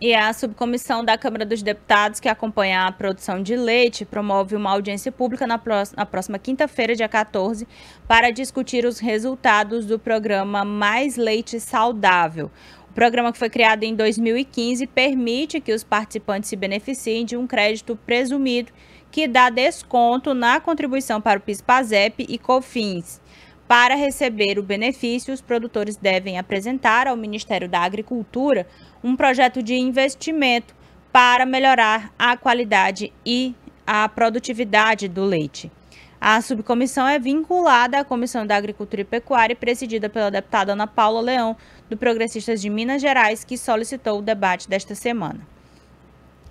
E é a subcomissão da Câmara dos Deputados, que acompanha a produção de leite, promove uma audiência pública na, próxima, próxima quinta-feira, dia 14, para discutir os resultados do programa Mais Leite Saudável. O programa que foi criado em 2015 permite que os participantes se beneficiem de um crédito presumido que dá desconto na contribuição para o PIS-PASEP e COFINS. Para receber o benefício, os produtores devem apresentar ao Ministério da Agricultura um projeto de investimento para melhorar a qualidade e a produtividade do leite. A subcomissão é vinculada à Comissão da Agricultura e Pecuária, presidida pela deputada Ana Paula Leão, do Progressistas de Minas Gerais, que solicitou o debate desta semana.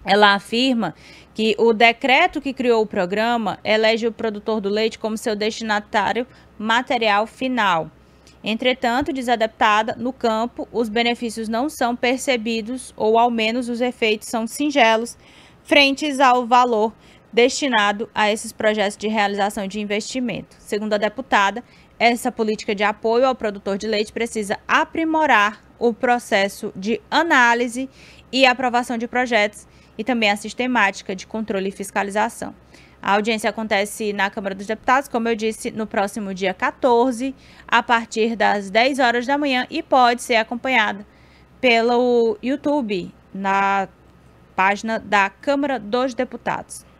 É. Ela afirma que o decreto que criou o programa elege o produtor do leite como seu destinatário material final. Entretanto, desadaptada no campo, os benefícios não são percebidos ou ao menos os efeitos são singelos frentes ao valor destinado a esses projetos de realização de investimento. Segundo a deputada, essa política de apoio ao produtor de leite precisa aprimorar o processo de análise e a aprovação de projetos e também a sistemática de controle e fiscalização. A audiência acontece na Câmara dos Deputados, como eu disse, no próximo dia 14, a partir das 10 horas da manhã e pode ser acompanhada pelo YouTube, na página da Câmara dos Deputados.